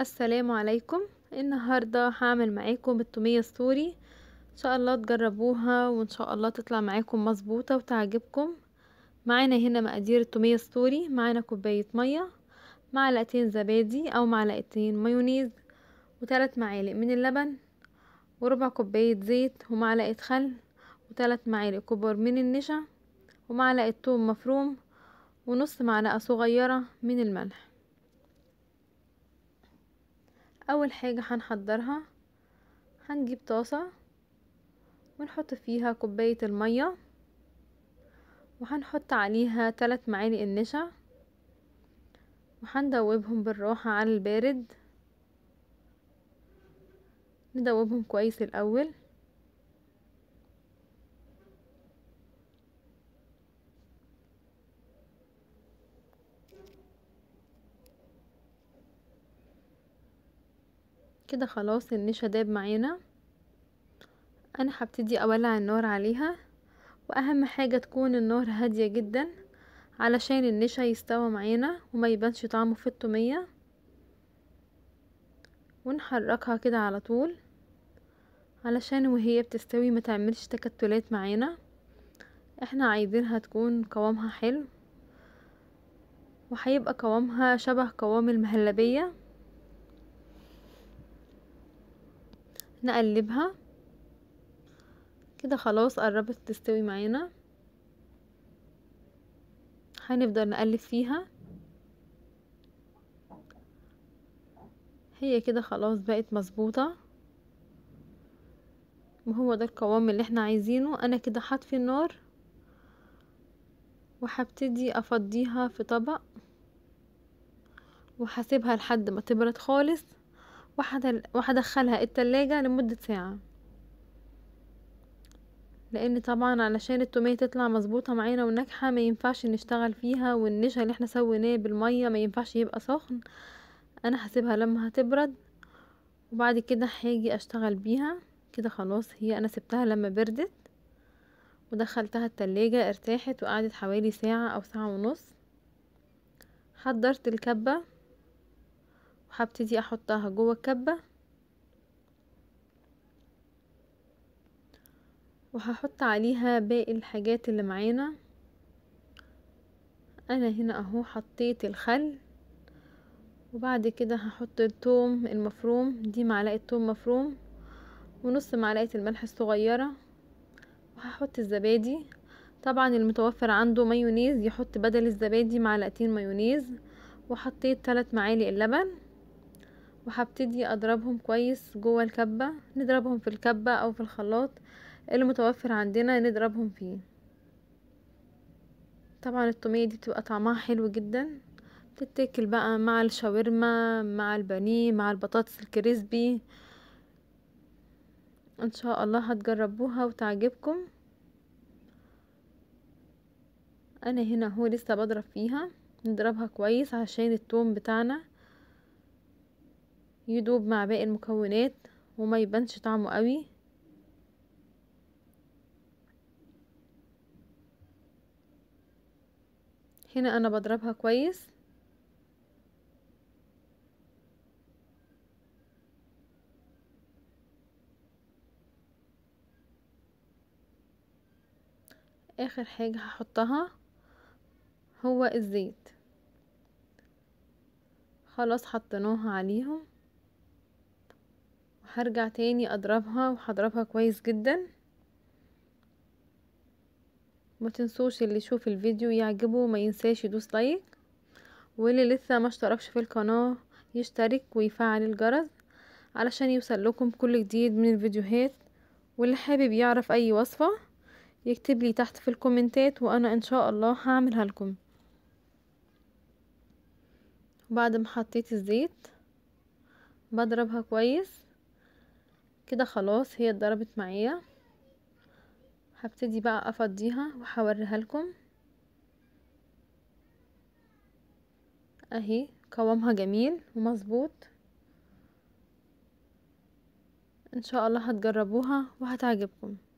السلام عليكم النهاردة هعمل معاكم التومية السوري ان شاء الله تجربوها وان شاء الله تطلع معاكم مظبوطة وتعجبكم معانا هنا مقادير التومية السوري معانا كوباية مية معلقتين زبادي او معلقتين مايونيز وثلاث معالق من اللبن وربع كوباية زيت ومعلقة خل وثلاث معالق كبار من النشا ومعلقة توم مفروم ونص معلقة صغيرة من الملح اول حاجة هنحضرها هنجيب طاسة ونحط فيها كوباية المية وهنحط عليها تلات معالق النشا وهندوبهم بالراحة على البارد ندوبهم كويس الأول كده خلاص النشا داب معانا انا هبتدي اولع النار عليها واهم حاجه تكون النار هاديه جدا علشان النشا يستوى معانا وما يبانش طعمه في التوميه ونحركها كده على طول علشان وهي بتستوي ما تعملش تكتلات معانا احنا عايزينها تكون قوامها حلو وهيبقى قوامها شبه قوام المهلبيه نقلبها كده خلاص قربت تستوي معانا هنفضل نقلب فيها هي كده خلاص بقت مظبوطه وهو ده القوام اللي احنا عايزينه انا كده هطفي النار وهبتدي افضيها في طبق وهسيبها لحد ما تبرد خالص وهدخلها وحدخلها التلاجة لمدة ساعة لان طبعا علشان التوميه تطلع مظبوطه معانا وناجحه ما ينفعش نشتغل فيها والنشا اللي احنا سويناه بالميه ما ينفعش يبقى سخن انا هسيبها لما هتبرد وبعد كده هاجي اشتغل بيها كده خلاص هي انا سبتها لما بردت ودخلتها التلاجة ارتاحت وقعدت حوالي ساعة او ساعة ونص حضرت الكبة هبتدي احطها جوه الكبة وهحط عليها باقي الحاجات اللي معانا انا هنا اهو حطيت الخل وبعد كده هحط التوم المفروم دي معلقة توم مفروم ونص معلقة الملح الصغيرة وهحط الزبادي طبعا المتوفر عنده مايونيز يحط بدل الزبادي معلقتين مايونيز وحطيت ثلاث معالق اللبن وهبتدي اضربهم كويس جوه الكبة نضربهم في الكبة او في الخلاط اللي متوفر عندنا نضربهم فيه طبعا الطوميه دي بتبقى طعمها حلو جدا بتتاكل بقى مع الشاورما مع البانيه مع البطاطس الكريسبي ان شاء الله هتجربوها وتعجبكم انا هنا هو لسه بضرب فيها نضربها كويس عشان التوم بتاعنا يدوب مع باقي المكونات وما يبانش طعمه قوي هنا انا بضربها كويس اخر حاجة هحطها هو الزيت خلاص حطيناها عليهم هرجع تاني اضربها وهضربها كويس جدا ما تنسوش اللي يشوف الفيديو يعجبه ما ينساش يدوس لايك واللي لسه ما اشتركش في القناة يشترك ويفعل الجرس علشان يوصل لكم كل جديد من الفيديوهات واللي حابب يعرف اي وصفة يكتب لي تحت في الكومنتات وانا ان شاء الله هعملها لكم بعد ما حطيت الزيت بضربها كويس كده خلاص هي اتضربت معايا هبتدي بقى افضيها وهوريها لكم اهي قوامها جميل ومظبوط ان شاء الله هتجربوها وهتعجبكم